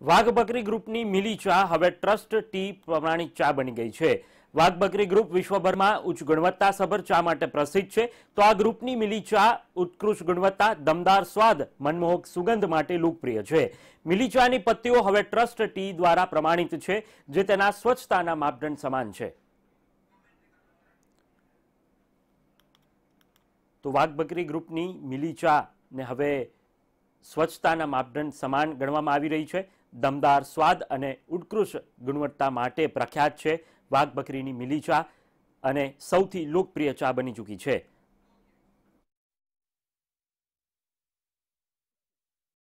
વાઘ બકરી ગ્રુપની મિલી ચા હવે ટ્રસ્ટ ટી પ્રમાણિત ચા બની ગઈ છે વાઘ બકરી ગ્રુપ વિશ્વભરમાં ઉચ્ચ ગુણવત્તાસભર ચા માટે પ્રસિદ્ધ છે તો આ ગ્રુપની મિલી ચા ઉત્કૃષ્ટ ગુણવત્તા દમદાર સ્વાદ મનમોહક સુગંધ માટે લોકપ્રિય છે મિલી ચાની પત્તીઓ હવે ટ્રસ્ટ ટી દ્વારા પ્રમાણિત છે જે તેના સ્વચ્છતાના માપદંડ સમાન છે તો વાઘ બકરી ગ્રુપની મિલી ચા ને હવે સ્વચ્છતાના માપદંડ સમાન ગણવામાં આવી રહી છે દમદાર સ્વાદ અને ઉત્કૃષ્ટ ગુણવત્તા માટે પ્રખ્યાત છે વાઘ બકરીની મિલી ચા અને સૌથી લોકપ્રિય ચા બની ચૂકી છે